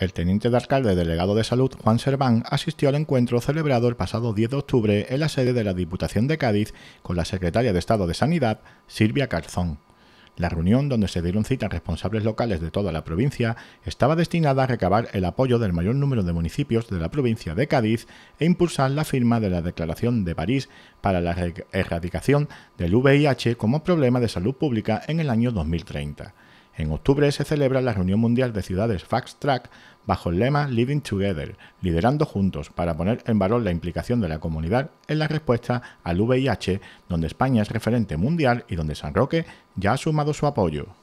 El teniente de alcalde delegado de salud, Juan Serván, asistió al encuentro celebrado el pasado 10 de octubre en la sede de la Diputación de Cádiz con la secretaria de Estado de Sanidad, Silvia Carzón. La reunión, donde se dieron cita responsables locales de toda la provincia, estaba destinada a recabar el apoyo del mayor número de municipios de la provincia de Cádiz e impulsar la firma de la Declaración de París para la erradicación del VIH como problema de salud pública en el año 2030. En octubre se celebra la reunión mundial de ciudades Fast Track bajo el lema Living Together, liderando juntos para poner en valor la implicación de la comunidad en la respuesta al VIH, donde España es referente mundial y donde San Roque ya ha sumado su apoyo.